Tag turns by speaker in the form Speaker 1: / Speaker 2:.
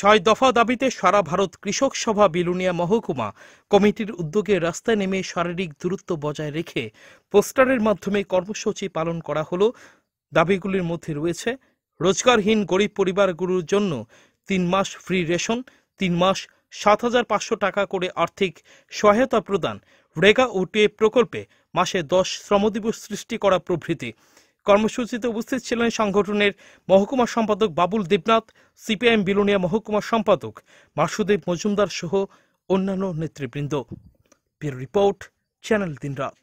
Speaker 1: ছয় দফা দাবিতে সারা ভারত কৃষক সভা বিলুনিয়া মহকুমা কমিটির উদ্যোগে রাস্তায় নেমে শারীরিক দূরত্ব বজায় রেখে পোস্টারের মাধ্যমে কর্মসূচি পালন করা হলো দাবিগুলির মধ্যে রয়েছে রোজগারহীন গরিব পরিবারগুলোর জন্য তিন মাস ফ্রি রেশন তিন মাস সাত হাজার পাঁচশো টাকা করে আর্থিক সহায়তা প্রদান রেগা ও প্রকল্পে মাসে দশ শ্রম দিবস সৃষ্টি করা প্রভৃতি কর্মসূচিতে উপস্থিত ছিলেন সংগঠনের মহকুমা সম্পাদক বাবুল দেবনাথ সিপিআইএম বিলোনিয়া মহকুমা সম্পাদক মাসুদেব মজুমদার সহ অন্যান্য নেতৃবৃন্দ রিপোর্ট চ্যানেল দিনরাত